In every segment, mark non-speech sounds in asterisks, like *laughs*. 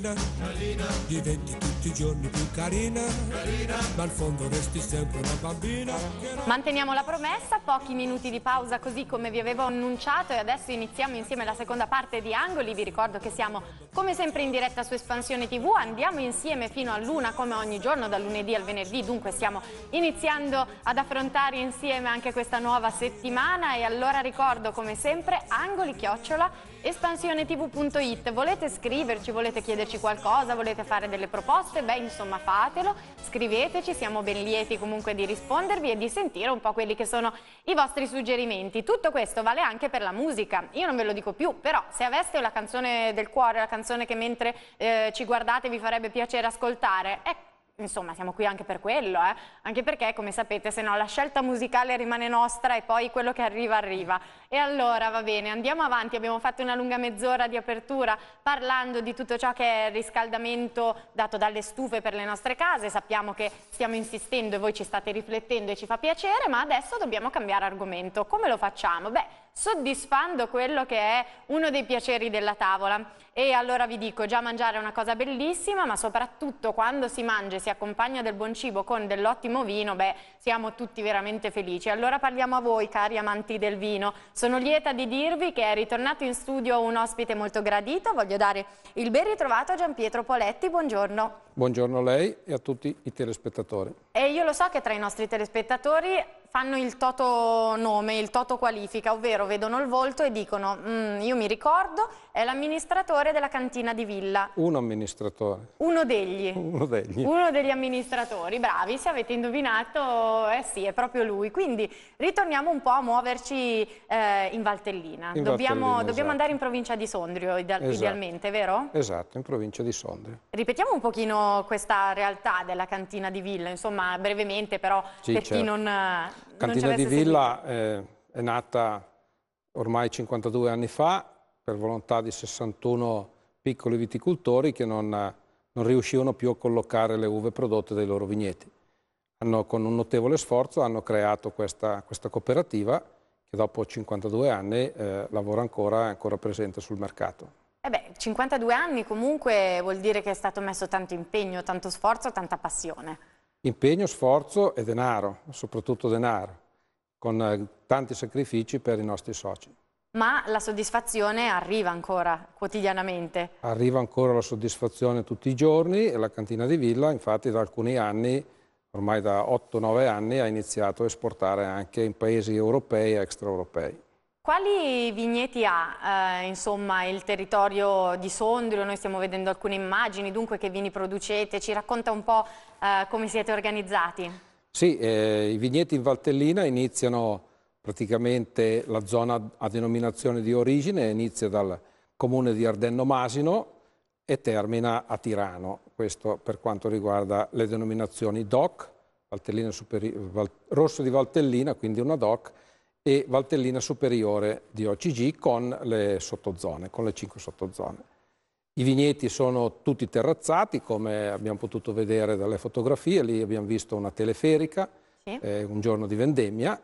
Carina, carina, diventi tutti i giorni più carina, carina, ma al fondo resti sempre una bambina. Manteniamo la promessa, pochi minuti di pausa così come vi avevo annunciato e adesso iniziamo insieme la seconda parte di Angoli, vi ricordo che siamo come sempre in diretta su Espansione TV, andiamo insieme fino a luna come ogni giorno, dal lunedì al venerdì, dunque stiamo iniziando ad affrontare insieme anche questa nuova settimana e allora ricordo come sempre angoli chiocciola espansionetv.it. Volete scriverci, volete chiederci qualcosa, volete fare delle proposte? Beh, insomma, fatelo, scriveteci, siamo ben lieti comunque di rispondervi e di sentire un po' quelli che sono i vostri suggerimenti. Tutto questo vale anche per la musica. Io non ve lo dico più, però se aveste la canzone del cuore, la canzone che mentre eh, ci guardate vi farebbe piacere ascoltare, ecco insomma siamo qui anche per quello, eh? anche perché come sapete se no la scelta musicale rimane nostra e poi quello che arriva arriva. E allora va bene, andiamo avanti, abbiamo fatto una lunga mezz'ora di apertura parlando di tutto ciò che è riscaldamento dato dalle stufe per le nostre case, sappiamo che stiamo insistendo e voi ci state riflettendo e ci fa piacere, ma adesso dobbiamo cambiare argomento. Come lo facciamo? Beh, soddisfando quello che è uno dei piaceri della tavola. E allora vi dico, già mangiare è una cosa bellissima, ma soprattutto quando si mangia e si accompagna del buon cibo con dell'ottimo vino, beh, siamo tutti veramente felici. Allora parliamo a voi, cari amanti del vino. Sono lieta di dirvi che è ritornato in studio un ospite molto gradito. Voglio dare il ben ritrovato a Gian Pietro Poletti. Buongiorno. Buongiorno a lei e a tutti i telespettatori. E io lo so che tra i nostri telespettatori fanno il toto nome, il toto qualifica, ovvero vedono il volto e dicono mm, io mi ricordo, è l'amministratore della cantina di Villa. Un amministratore. Uno degli. Uno degli. Uno degli amministratori, bravi, se avete indovinato, eh sì, è proprio lui. Quindi ritorniamo un po' a muoverci eh, in Valtellina. In dobbiamo, Valtellina, dobbiamo esatto. andare in provincia di Sondrio, ideal esatto. idealmente, vero? Esatto, in provincia di Sondrio. Ripetiamo un pochino questa realtà della cantina di Villa, insomma, brevemente però, sì, per certo. chi non Cantina di Villa eh, è nata ormai 52 anni fa per volontà di 61 piccoli viticoltori che non, non riuscivano più a collocare le uve prodotte dai loro vigneti. Hanno, con un notevole sforzo hanno creato questa, questa cooperativa che dopo 52 anni eh, lavora ancora, è ancora presente sul mercato. Eh beh, 52 anni comunque vuol dire che è stato messo tanto impegno, tanto sforzo, tanta passione impegno, sforzo e denaro, soprattutto denaro, con eh, tanti sacrifici per i nostri soci. Ma la soddisfazione arriva ancora quotidianamente? Arriva ancora la soddisfazione tutti i giorni e la cantina di Villa infatti da alcuni anni, ormai da 8-9 anni, ha iniziato a esportare anche in paesi europei e extraeuropei. Quali vigneti ha eh, insomma, il territorio di Sondrio? Noi stiamo vedendo alcune immagini, dunque che vini producete? Ci racconta un po' eh, come siete organizzati? Sì, eh, i vigneti in Valtellina iniziano praticamente la zona a denominazione di origine, inizia dal comune di Ardenno Masino e termina a Tirano, questo per quanto riguarda le denominazioni DOC, Rosso di Valtellina, quindi una DOC, e Valtellina superiore di OCG con le sottozone, con le cinque sottozone. I vigneti sono tutti terrazzati, come abbiamo potuto vedere dalle fotografie, lì abbiamo visto una teleferica, sì. eh, un giorno di vendemmia,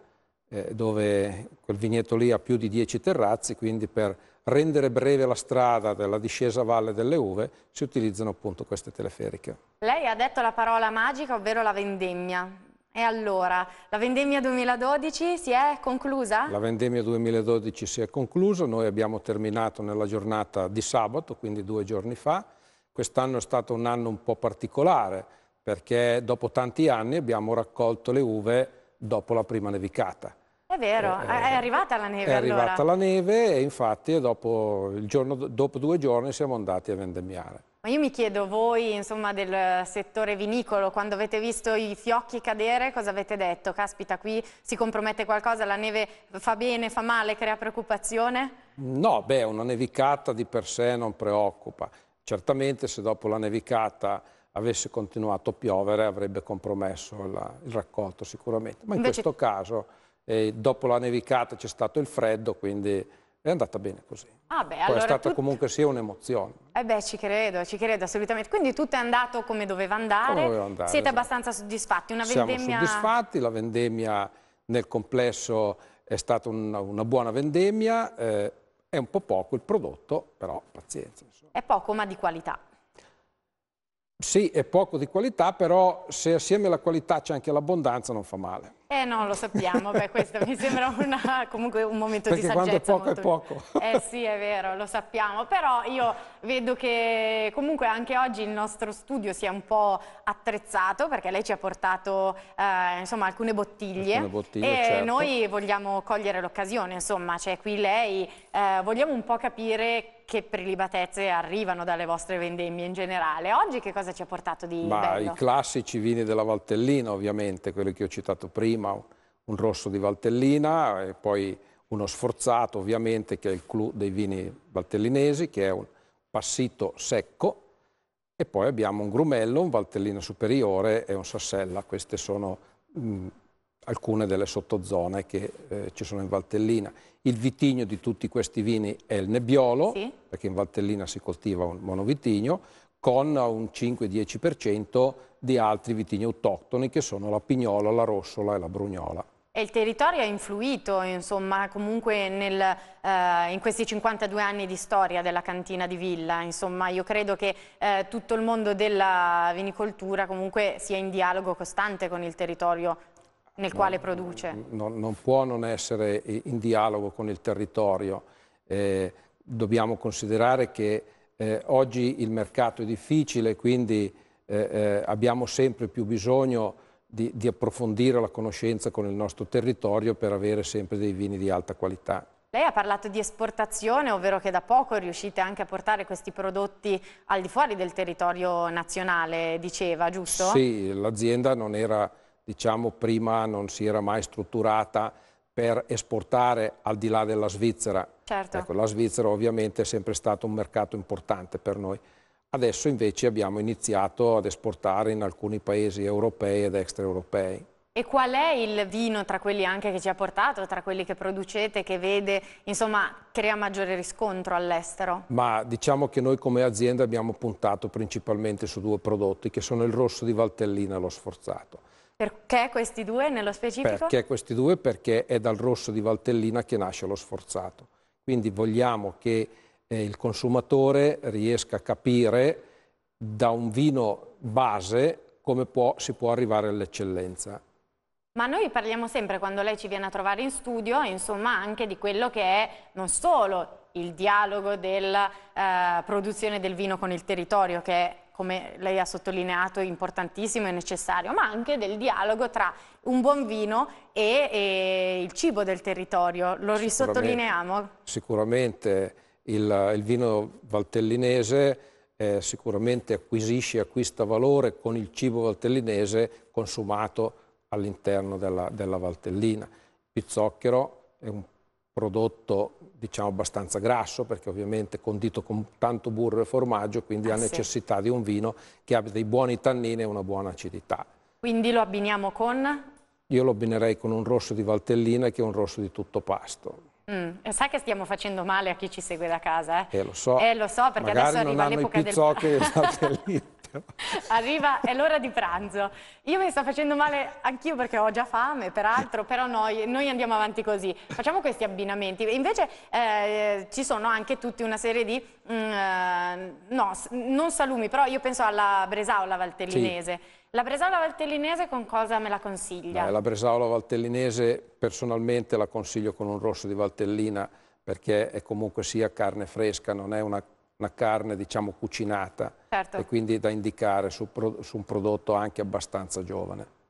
eh, dove quel vigneto lì ha più di 10 terrazzi, quindi per rendere breve la strada della discesa a Valle delle Uve si utilizzano appunto queste teleferiche. Lei ha detto la parola magica, ovvero la vendemmia. E allora, la vendemmia 2012 si è conclusa? La vendemmia 2012 si è conclusa, noi abbiamo terminato nella giornata di sabato, quindi due giorni fa. Quest'anno è stato un anno un po' particolare, perché dopo tanti anni abbiamo raccolto le uve dopo la prima nevicata. È vero, eh, è eh, arrivata la neve È allora. arrivata la neve e infatti dopo, giorno, dopo due giorni siamo andati a vendemmiare. Ma io mi chiedo, voi insomma, del settore vinicolo, quando avete visto i fiocchi cadere, cosa avete detto? Caspita, qui si compromette qualcosa, la neve fa bene, fa male, crea preoccupazione? No, beh, una nevicata di per sé non preoccupa. Certamente se dopo la nevicata avesse continuato a piovere avrebbe compromesso la, il raccolto sicuramente. Ma in Invece... questo caso, eh, dopo la nevicata c'è stato il freddo, quindi è andata bene così. Ah beh, allora è stata tut... comunque sia un'emozione. Eh beh, ci credo, ci credo assolutamente. Quindi tutto è andato come doveva andare. Come doveva andare Siete esatto. abbastanza soddisfatti? Una vendemmia... Siamo soddisfatti, la vendemmia nel complesso è stata una, una buona vendemmia, eh, è un po' poco il prodotto, però pazienza. Insomma. È poco ma di qualità. Sì, è poco di qualità, però se assieme alla qualità c'è anche l'abbondanza non fa male. Eh non lo sappiamo, beh questo mi sembra una, comunque un momento Perché di saggezza. Perché quando è poco molto... è poco. Eh sì è vero, lo sappiamo, però io vedo che comunque anche oggi il nostro studio si è un po' attrezzato perché lei ci ha portato eh, insomma alcune bottiglie, alcune bottiglie e certo. noi vogliamo cogliere l'occasione, insomma c'è cioè qui lei, eh, vogliamo un po' capire che prelibatezze arrivano dalle vostre vendemmie in generale. Oggi che cosa ci ha portato di Ma bello? I classici vini della Valtellina ovviamente, quelli che ho citato prima, un rosso di Valtellina e poi uno sforzato ovviamente che è il clou dei vini valtellinesi che è un passito secco e poi abbiamo un grumello, un Valtellina superiore e un sassella. Queste sono mh, mm, alcune delle sottozone che eh, ci sono in Valtellina. Il vitigno di tutti questi vini è il nebbiolo, sì. perché in Valtellina si coltiva un monovitigno, con un 5-10% di altri vitigni autoctoni che sono la pignola, la rossola e la brugnola. E il territorio ha influito, insomma, comunque nel, eh, in questi 52 anni di storia della cantina di Villa. Insomma, io credo che eh, tutto il mondo della vinicoltura comunque sia in dialogo costante con il territorio nel no, quale produce. No, non può non essere in dialogo con il territorio. Eh, dobbiamo considerare che eh, oggi il mercato è difficile, quindi eh, eh, abbiamo sempre più bisogno di, di approfondire la conoscenza con il nostro territorio per avere sempre dei vini di alta qualità. Lei ha parlato di esportazione, ovvero che da poco riuscite anche a portare questi prodotti al di fuori del territorio nazionale, diceva, giusto? Sì, l'azienda non era diciamo, prima non si era mai strutturata per esportare al di là della Svizzera. Certo. Ecco, la Svizzera ovviamente è sempre stato un mercato importante per noi. Adesso invece abbiamo iniziato ad esportare in alcuni paesi europei ed extraeuropei. E qual è il vino tra quelli anche che ci ha portato, tra quelli che producete, che vede, insomma, crea maggiore riscontro all'estero? Ma diciamo che noi come azienda abbiamo puntato principalmente su due prodotti, che sono il rosso di Valtellina e lo sforzato. Perché questi due nello specifico? Perché questi due? Perché è dal rosso di Valtellina che nasce lo sforzato. Quindi vogliamo che eh, il consumatore riesca a capire da un vino base come può, si può arrivare all'eccellenza. Ma noi parliamo sempre, quando lei ci viene a trovare in studio, insomma anche di quello che è non solo il dialogo della eh, produzione del vino con il territorio, che è come lei ha sottolineato, importantissimo e necessario, ma anche del dialogo tra un buon vino e, e il cibo del territorio. Lo risottolineiamo? Sicuramente il, il vino valtellinese eh, sicuramente acquisisce e acquista valore con il cibo valtellinese consumato all'interno della, della Valtellina. Pizzocchero è un prodotto diciamo abbastanza grasso perché ovviamente condito con tanto burro e formaggio quindi ah, ha sì. necessità di un vino che abbia dei buoni tannini e una buona acidità. Quindi lo abbiniamo con? Io lo abbinerei con un rosso di Valtellina che è un rosso di tutto pasto. Mm, sai che stiamo facendo male a chi ci segue da casa, eh? Eh, lo so. Eh, lo so perché Magari adesso arriva l'epoca del... Magari non hanno i pizzocchi *laughs* del... Ecco. Arriva, è l'ora di pranzo. Io mi sto facendo male anch'io perché ho già fame, peraltro, però noi, noi andiamo avanti così. Facciamo questi abbinamenti. Invece eh, ci sono anche tutti una serie di, mh, mm, eh, no, non salumi, però io penso alla bresaola valtellinese. Sì. La bresaola valtellinese con cosa me la consiglia? Beh, la bresaola valtellinese personalmente la consiglio con un rosso di valtellina perché è comunque sia carne fresca, non è una una carne diciamo cucinata certo. e quindi da indicare su, su, un prodotto anche abbastanza giovane.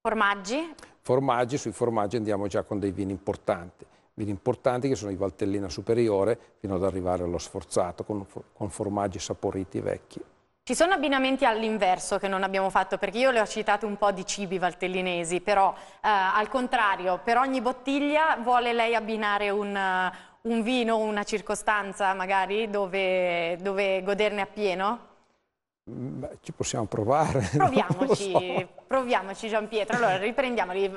Formaggi? Formaggi, sui formaggi andiamo già con dei vini importanti, vini importanti che sono i Valtellina Superiore fino ad arrivare allo Sforzato con, con formaggi saporiti vecchi. Ci sono abbinamenti all'inverso che non abbiamo fatto, perché io le ho citate un po' di cibi valtellinesi, però eh, al contrario, per ogni bottiglia vuole lei abbinare un, un vino, una circostanza magari dove, dove goderne appieno? Mm, beh, ci possiamo provare. *laughs* Proviamoci, so. proviamoci Gian Pietro. Allora riprendiamoli,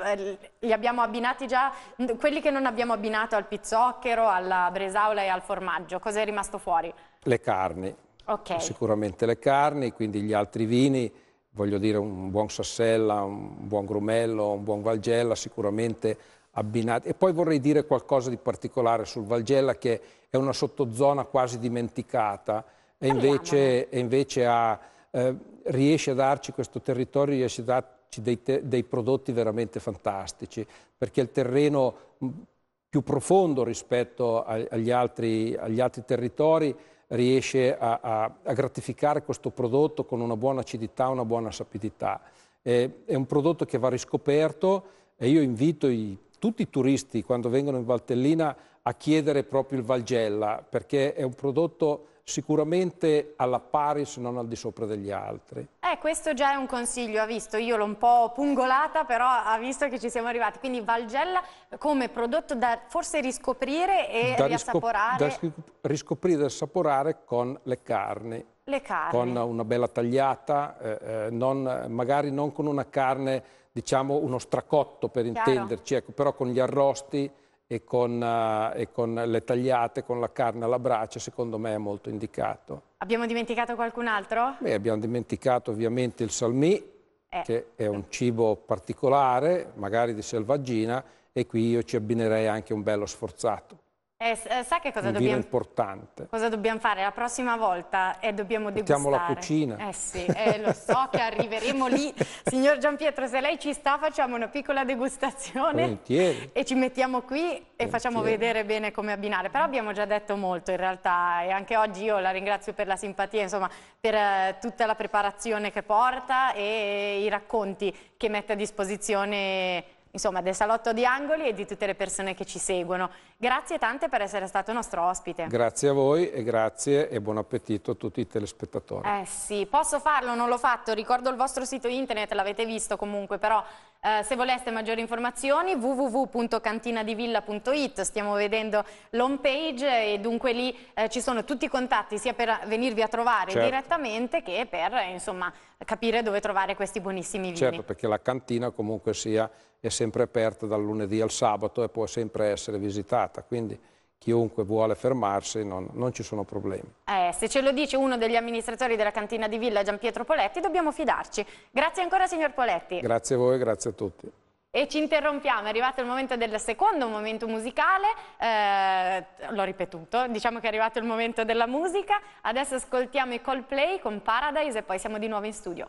li abbiamo abbinati già, quelli che non abbiamo abbinato al pizzocchero, alla bresaola e al formaggio, cosa è rimasto fuori? Le carni, okay. sicuramente le carni, quindi gli altri vini, voglio dire un buon Sassella, un buon Grumello, un buon Valgella, sicuramente abbinati. E poi vorrei dire qualcosa di particolare sul Valgella che è una sottozona quasi dimenticata e invece, e invece ha, eh, riesce a darci questo territorio, riesce a darci dei, te, dei prodotti veramente fantastici, perché il terreno più profondo rispetto agli altri, agli altri territori riesce a, a, a, gratificare questo prodotto con una buona acidità, una buona sapidità. è, è un prodotto che va riscoperto e io invito i tutti i turisti quando vengono in Valtellina a chiedere proprio il Valgella perché è un prodotto sicuramente alla pari se non al di sopra degli altri. Eh, questo già è un consiglio, ha visto, io l'ho un po' pungolata, però ha visto che ci siamo arrivati. Quindi Valgella come prodotto da forse riscoprire e da riassaporare. da riscoprire e assaporare con le carni. Le carni. Con una bella tagliata, eh, eh non, magari non con una carne diciamo uno stracotto per intenderci, ecco, però con gli arrosti e con, uh, e con, le tagliate, con la carne alla brace, secondo me è molto indicato. Abbiamo dimenticato qualcun altro? Beh, abbiamo dimenticato ovviamente il salmì, eh. che è un cibo particolare, magari di selvaggina, e qui io ci abbinerei anche un bello sforzato. Eh, eh sa che cosa dobbiamo, importante. cosa dobbiamo fare la prossima volta? Eh, dobbiamo Portiamo degustare. la cucina. Eh sì, eh, lo so che arriveremo lì. *laughs* Signor Giampietro, se lei ci sta facciamo una piccola degustazione Volentieri. e ci mettiamo qui Volentieri. e facciamo vedere bene come abbinare. Però abbiamo già detto molto in realtà e anche oggi io la ringrazio per la simpatia, insomma, per eh, tutta la preparazione che porta e i racconti che mette a disposizione insomma, del Salotto di Angoli e di tutte le persone che ci seguono. Grazie tante per essere stato nostro ospite. Grazie a voi e grazie e buon appetito a tutti i telespettatori. Eh sì, posso farlo, non l'ho fatto, ricordo il vostro sito internet, l'avete visto comunque, però eh, se voleste maggiori informazioni www.cantinadivilla.it, stiamo vedendo l'home page e dunque lì eh, ci sono tutti i contatti sia per venirvi a trovare certo. direttamente che per insomma, capire dove trovare questi buonissimi vini. Certo, perché la cantina comunque sia è sempre aperta dal lunedì al sabato e può sempre essere visitata, quindi chiunque vuole fermarsi non, non ci sono problemi. Eh, se ce lo dice uno degli amministratori della cantina di Villa Gian Pietro Poletti dobbiamo fidarci. Grazie ancora signor Poletti. Grazie a voi, grazie a tutti. E ci interrompiamo, è arrivato il momento del secondo momento musicale, eh, l'ho ripetuto, diciamo che è arrivato il momento della musica, adesso ascoltiamo i Coldplay con Paradise e poi siamo di nuovo in studio.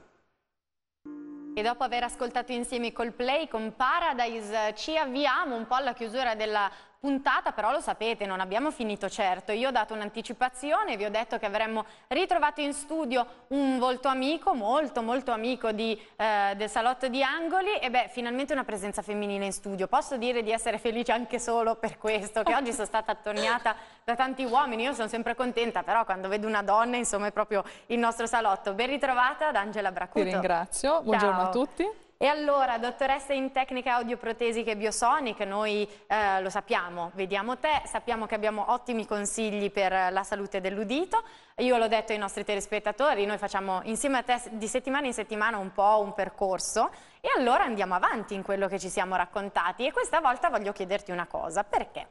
E dopo aver ascoltato insieme Coldplay con Paradise ci avviamo un po' alla chiusura della puntata, però lo sapete, non abbiamo finito certo. Io ho dato un'anticipazione, vi ho detto che avremmo ritrovato in studio un volto amico, molto molto amico di, eh, del salotto di Angoli e beh, finalmente una presenza femminile in studio. Posso dire di essere felice anche solo per questo, che oggi sono stata attorniata da tanti uomini, io sono sempre contenta, però quando vedo una donna, insomma, è proprio il nostro salotto. Ben ritrovata ad Angela Bracuto. Ti ringrazio, buongiorno Ciao. a tutti. E allora, dottoressa in tecniche audioprotesica e biosonic, noi eh, lo sappiamo, vediamo te, sappiamo che abbiamo ottimi consigli per la salute dell'udito. Io l'ho detto ai nostri telespettatori, noi facciamo insieme a te di settimana in settimana un po' un percorso e allora andiamo avanti in quello che ci siamo raccontati. E questa volta voglio chiederti una cosa, perché?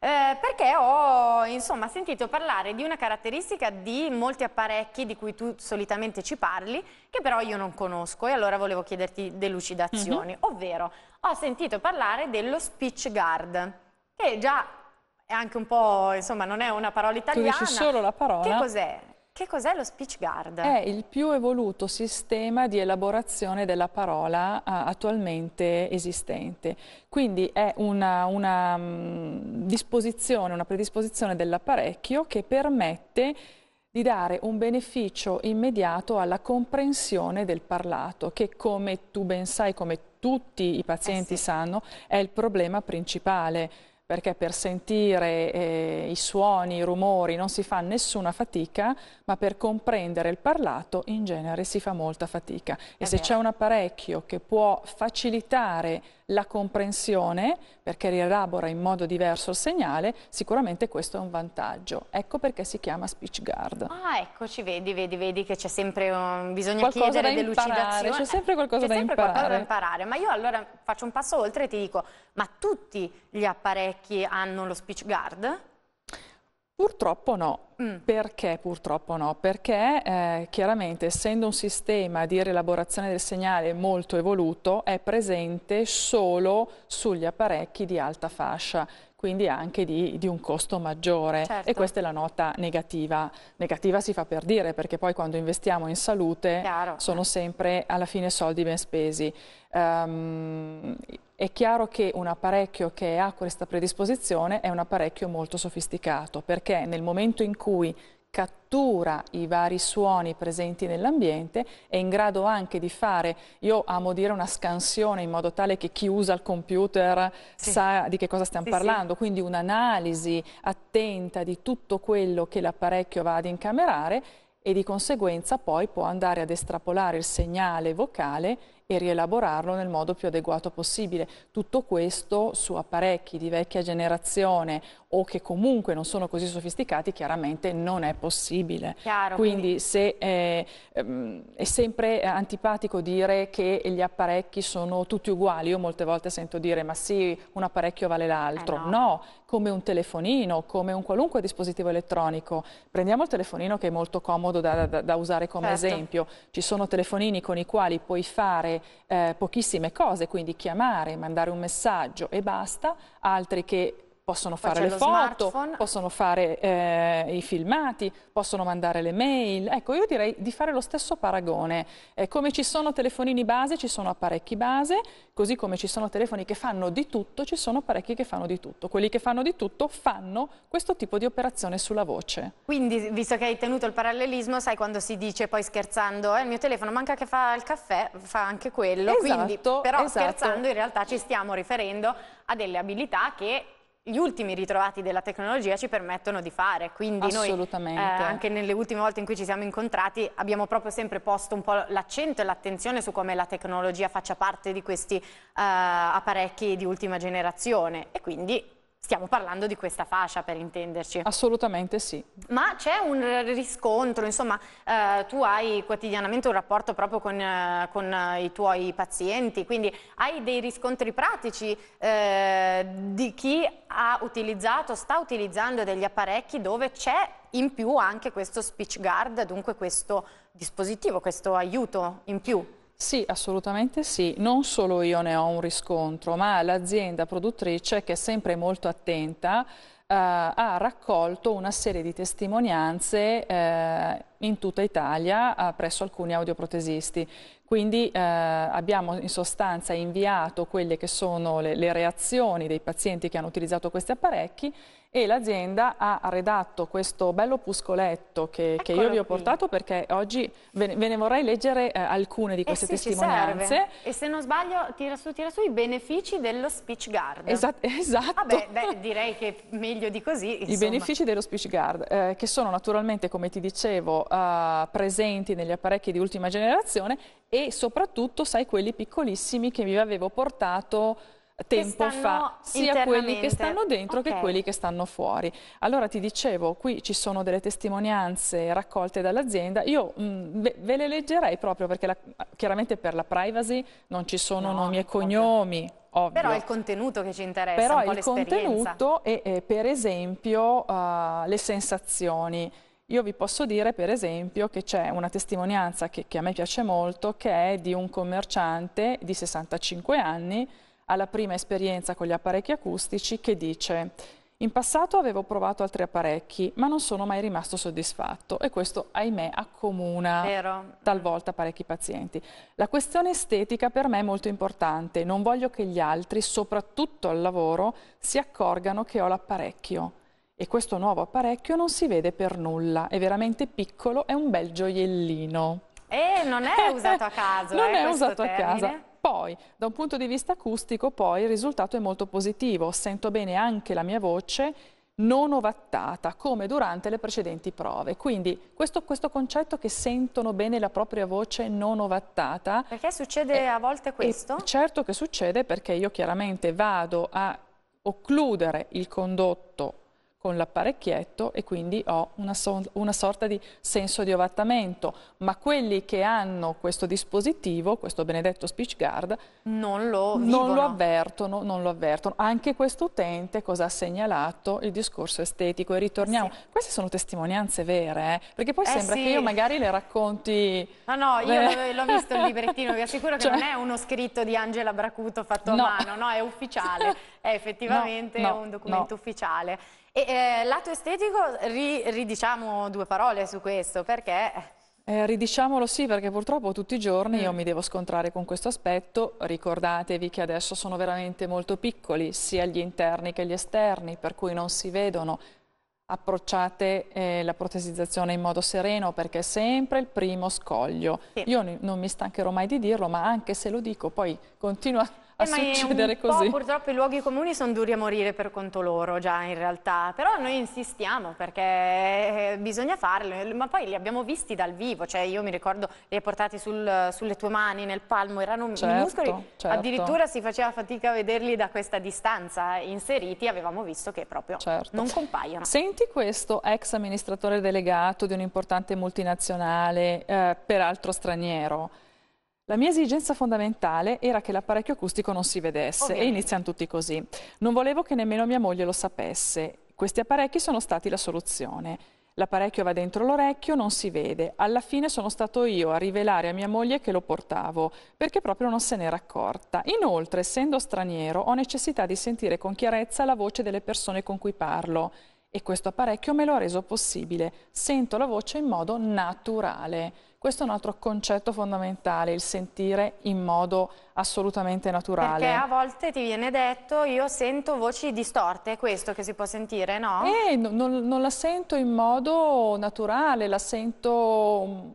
Eh, perché ho insomma, sentito parlare di una caratteristica di molti apparecchi di cui tu solitamente ci parli, che però io non conosco e allora volevo chiederti delucidazioni, mm -hmm. ovvero ho sentito parlare dello speech guard, che già è anche un po', insomma, non è una parola italiana. Tu dici solo la parola. Che cos'è? Che cos'è lo speech guard? È il più evoluto sistema di elaborazione della parola uh, attualmente esistente. Quindi è una, una um, disposizione, una predisposizione dell'apparecchio che permette di dare un beneficio immediato alla comprensione del parlato, che come tu ben sai, come tutti i pazienti eh sì. sanno, è il problema principale perché per sentire eh, i suoni, i rumori non si fa nessuna fatica, ma per comprendere il parlato in genere si fa molta fatica. E È se c'è un apparecchio che può facilitare la comprensione, perché rielabora in modo diverso il segnale, sicuramente questo è un vantaggio. Ecco perché si chiama speech guard. Ah, eccoci, vedi, vedi, vedi che c'è sempre un... bisogno di chiedere delucidazione. C'è sempre qualcosa da sempre imparare. qualcosa da imparare. Ma io allora faccio un passo oltre e ti dico, ma tutti gli apparecchi hanno lo speech guard? Purtroppo no. Mm. Perché purtroppo no? Perché eh, chiaramente essendo un sistema di rielaborazione del segnale molto evoluto è presente solo sugli apparecchi di alta fascia quindi anche di, di, un costo maggiore certo. e questa è la nota negativa. Negativa si fa per dire perché poi quando investiamo in salute Chiaro, sono sempre alla fine soldi ben spesi. Um, è chiaro che un apparecchio che ha questa predisposizione è un apparecchio molto sofisticato perché nel momento in cui cattura i vari suoni presenti nell'ambiente, è in grado anche di fare, io amo dire una scansione in modo tale che chi usa il computer sì. sa di che cosa stiamo sì, parlando, sì. quindi un'analisi attenta di tutto quello che l'apparecchio va ad incamerare e di conseguenza poi può andare ad estrapolare il segnale vocale e rielaborarlo nel modo più adeguato possibile. Tutto questo su apparecchi di vecchia generazione o che comunque non sono così sofisticati chiaramente non è possibile. Chiaro, quindi, quindi se, eh, è sempre eh, antipatico dire che gli apparecchi sono tutti uguali. Io molte volte sento dire ma sì, un apparecchio vale l'altro. Eh no. no, come un telefonino, come un qualunque dispositivo elettronico. Prendiamo il telefonino che è molto comodo da, da, da usare come certo. esempio. Ci sono telefonini con i quali puoi fare eh, pochissime cose, quindi chiamare, mandare un messaggio e basta, altri che possono fare le foto, smartphone. possono fare eh, i filmati, possono mandare le mail. Ecco, io direi di fare lo stesso paragone. Eh, come ci sono telefonini base, ci sono apparecchi base, così come ci sono telefoni che fanno di tutto, ci sono apparecchi che fanno di tutto. Quelli che fanno di tutto fanno questo tipo di operazione sulla voce. Quindi, visto che hai tenuto il parallelismo, sai quando si dice poi scherzando, eh, il mio telefono manca che fa il caffè, fa anche quello. Esatto, Quindi, però esatto. scherzando in realtà ci stiamo riferendo a delle abilità che gli ultimi ritrovati della tecnologia ci permettono di fare, quindi noi eh, anche nelle ultime volte in cui ci siamo incontrati abbiamo proprio sempre posto un po' l'accento e l'attenzione su come la tecnologia faccia parte di questi eh, apparecchi di ultima generazione e quindi Stiamo parlando di questa fascia per intenderci. Assolutamente sì. Ma c'è un riscontro, insomma, eh, tu hai quotidianamente un rapporto proprio con, eh, con, eh, i tuoi pazienti, quindi hai dei riscontri pratici eh, di chi ha utilizzato, sta utilizzando degli apparecchi dove c'è in più anche questo speech guard, dunque questo dispositivo, questo aiuto in più. Sì, assolutamente sì. Non solo io ne ho un riscontro, ma l'azienda produttrice che è sempre molto attenta Uh, ha raccolto una serie di testimonianze uh, in tutta Italia uh, presso alcuni audioprotesisti. Quindi abbiamo in sostanza inviato quelle che sono le, le reazioni dei pazienti che hanno utilizzato questi apparecchi e l'azienda ha redatto questo bello puscoletto che, che io vi ho portato qui. perché oggi ve, ne vorrei leggere eh, alcune di eh queste eh sì, testimonianze. E se non sbaglio tira su, tira su i benefici dello speech guard. Esat *laughs* esatto. Vabbè, beh, direi che meglio di così. Insomma. I benefici dello speech guard eh, che sono naturalmente, come ti dicevo, eh, presenti negli apparecchi di ultima generazione e soprattutto, sai, quelli piccolissimi che vi avevo portato tempo fa sia quelli che stanno dentro okay. che quelli che stanno fuori. Allora ti dicevo, qui ci sono delle testimonianze raccolte dall'azienda, io mh, mm, ve, ve, le leggerei proprio perché la, chiaramente per la privacy non ci sono no, nomi e cognomi. Okay. Ovvio. Però è il contenuto che ci interessa, Però un po' il contenuto e, e, per esempio uh, le sensazioni. Io vi posso dire per esempio che c'è una testimonianza che, che a me piace molto che è di un commerciante di 65 anni alla prima esperienza con gli apparecchi acustici che dice in passato avevo provato altri apparecchi, ma non sono mai rimasto soddisfatto e questo, ahimè, accomuna Vero. talvolta parecchi pazienti. La questione estetica per me è molto importante. Non voglio che gli altri, soprattutto al lavoro, si accorgano che ho l'apparecchio. E questo nuovo apparecchio non si vede per nulla, è veramente piccolo, è un bel gioiellino. E eh, non è usato a caso. *laughs* non eh, è usato termine. a casa. Poi, da un punto di vista acustico, poi, il risultato è molto positivo, sento bene anche la mia voce non ovattata, come durante le precedenti prove. Quindi questo, questo concetto che sentono bene la propria voce non ovattata... Perché succede è, a volte questo? Certo che succede perché io chiaramente vado a occludere il condotto con l'apparecchietto e quindi ho una, so una, sorta di senso di ovattamento, ma quelli che hanno questo dispositivo, questo benedetto speech guard, non lo, non lo, avvertono, non lo avvertono, Anche questo utente cosa ha segnalato? Il discorso estetico e ritorniamo. Eh sì. Queste sono testimonianze vere, eh? perché poi eh sembra sì. che io magari le racconti... No, ah, no, io eh. l'ho visto il librettino, vi assicuro che *laughs* cioè... non è uno scritto di Angela Bracuto fatto a mano, no, è ufficiale, *laughs* è effettivamente no, no, un documento ufficiale. E eh, lato estetico, ri, ridiciamo due parole su questo, perché... Eh, ridiciamolo sì, perché purtroppo tutti i giorni mm. io mi devo scontrare con questo aspetto. Ricordatevi che adesso sono veramente molto piccoli, sia gli interni che gli esterni, per cui non si vedono. Approcciate eh, la protesizzazione in modo sereno perché è sempre il primo scoglio. Sì. Io non mi stancherò mai di dirlo, ma anche se lo dico poi continua a eh, succedere così. purtroppo i luoghi comuni sono duri a morire per conto loro già in realtà, però noi insistiamo perché eh, bisogna farlo, eh, ma poi li abbiamo visti dal vivo, cioè io mi ricordo li hai portati sul, sulle tue mani, nel palmo, erano certo, muscoli, certo. addirittura si faceva fatica a vederli da questa distanza, inseriti avevamo visto che proprio certo. non compaiono. Senti questo ex amministratore delegato di un importante multinazionale, eh, peraltro straniero, la mia esigenza fondamentale era che l'apparecchio acustico non si vedesse Ovviamente. e iniziano tutti così. Non volevo che nemmeno mia moglie lo sapesse. Questi apparecchi sono stati la soluzione. L'apparecchio va dentro l'orecchio, non si vede. Alla fine sono stato io a rivelare a mia moglie che lo portavo, perché proprio non se n'era accorta. Inoltre, essendo straniero, ho necessità di sentire con chiarezza la voce delle persone con cui parlo e questo apparecchio me lo ha reso possibile. Sento la voce in modo naturale. Questo è un altro concetto fondamentale, il sentire in modo assolutamente naturale. Perché a volte ti viene detto io sento voci distorte, è questo che si può sentire, no? Eh, non, non la sento in modo naturale, la sento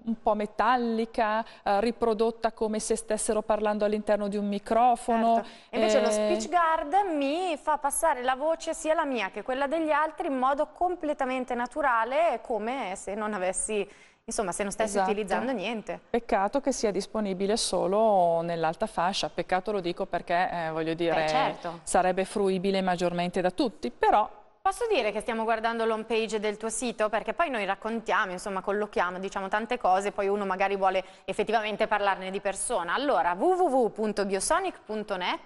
un, po' metallica, eh, riprodotta come se stessero parlando all'interno di un microfono. Certo. Invece eh... lo speech guard mi fa passare la voce sia la mia che quella degli altri in modo completamente naturale, come se non avessi insomma se non stessi esatto. utilizzando niente. Peccato che sia disponibile solo nell'alta fascia, peccato lo dico perché eh, voglio dire Beh, certo. sarebbe fruibile maggiormente da tutti, però Posso dire che stiamo guardando l'home page del tuo sito? Perché poi noi raccontiamo, insomma, collochiamo, diciamo tante cose, poi uno magari vuole effettivamente parlarne di persona. Allora, www.biosonic.net,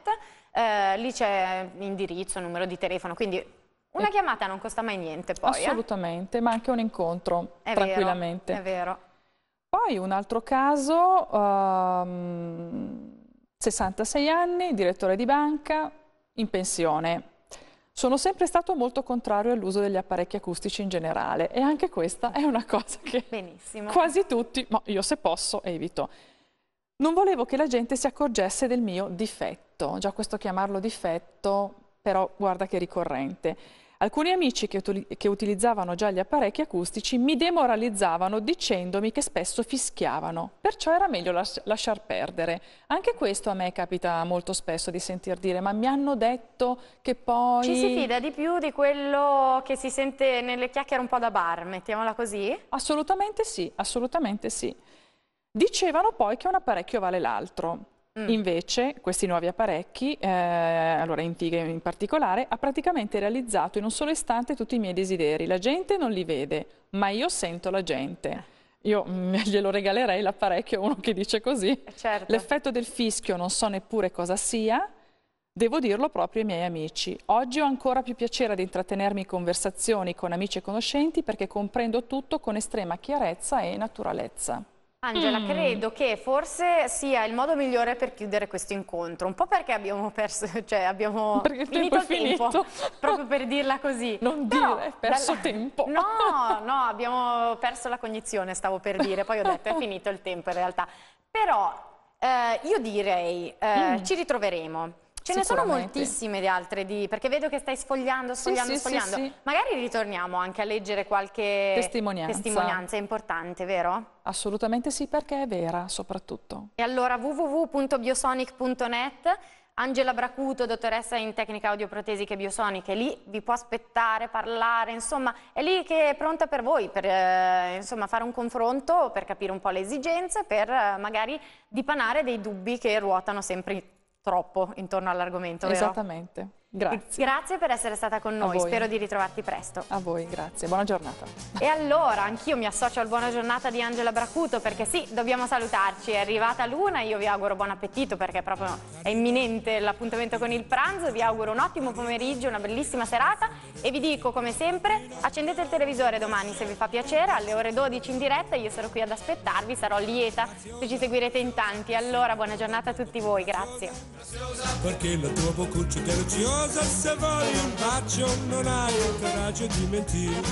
eh, lì c'è indirizzo, numero di telefono, quindi una chiamata non costa mai niente poi. Eh. Assolutamente, eh? ma anche un incontro, è tranquillamente. Vero, è vero. Poi un altro caso, um, ehm, 66 anni, direttore di banca, in pensione. Sono sempre stato molto contrario all'uso degli apparecchi acustici in generale e anche questa è una cosa che Benissimo. quasi tutti, ma io se posso evito. Non volevo che la gente si accorgesse del mio difetto, già questo chiamarlo difetto, però guarda che ricorrente. Alcuni amici che, che, utilizzavano già gli apparecchi acustici mi demoralizzavano dicendomi che spesso fischiavano, perciò era meglio las lasciar perdere. Anche questo a me capita molto spesso di sentir dire, ma mi hanno detto che poi... Ci si fida di più di quello che si sente nelle chiacchiere un po' da bar, mettiamola così? Assolutamente sì, assolutamente sì. Dicevano poi che un apparecchio vale l'altro. Mm. Invece questi nuovi apparecchi, eh, allora in Figa in particolare, ha praticamente realizzato in un solo istante tutti i miei desideri. La gente non li vede, ma io sento la gente. Io mm, *laughs* glielo regalerei l'apparecchio a uno che dice così. Eh, certo. L'effetto del fischio non so neppure cosa sia, Devo dirlo proprio ai miei amici. Oggi ho ancora più piacere di intrattenermi in conversazioni con amici e conoscenti perché comprendo tutto con estrema chiarezza e naturalezza. Angela, mm. credo che forse sia il modo migliore per chiudere questo incontro, un po' perché abbiamo perso, *laughs* cioè abbiamo *laughs* perché finito il tempo, finito. *laughs* proprio per dirla così. Non Però, dire, perso dalla... tempo. No, no, abbiamo perso la cognizione, stavo per dire, poi ho detto è finito il tempo in realtà. Però eh, io direi, eh, mm. ci ritroveremo. Ce ne sono moltissime di altre, di, perché vedo che stai sfogliando, sfogliando, sì, sfogliando. Sì, sì, Magari ritorniamo anche a leggere qualche testimonianza. testimonianza importante, vero? Assolutamente sì, perché è vera soprattutto. E allora www.biosonic.net Angela Bracuto, dottoressa in tecnica audioprotesiche biosoniche, lì vi può aspettare, parlare, insomma, è lì che è pronta per voi, per eh, insomma, fare un confronto, per capire un po' le esigenze, per eh, magari dipanare dei dubbi che ruotano sempre troppo intorno all'argomento, Esattamente. Vero? Grazie. grazie. per essere stata con noi, spero di ritrovarti presto. A voi, grazie, buona giornata. E allora, anch'io mi associo al buona giornata di Angela Bracuto perché sì, dobbiamo salutarci, è arrivata l'una, io vi auguro buon appetito perché proprio è imminente l'appuntamento con il pranzo, vi auguro un ottimo pomeriggio, una bellissima serata e vi dico come sempre, accendete il televisore domani se vi fa piacere, alle ore 12 in diretta, io sarò qui ad aspettarvi, sarò lieta se ci seguirete in tanti. Allora, buona giornata a tutti voi, grazie. Perché la tua cosa se vuoi un bacio non hai il coraggio di mentire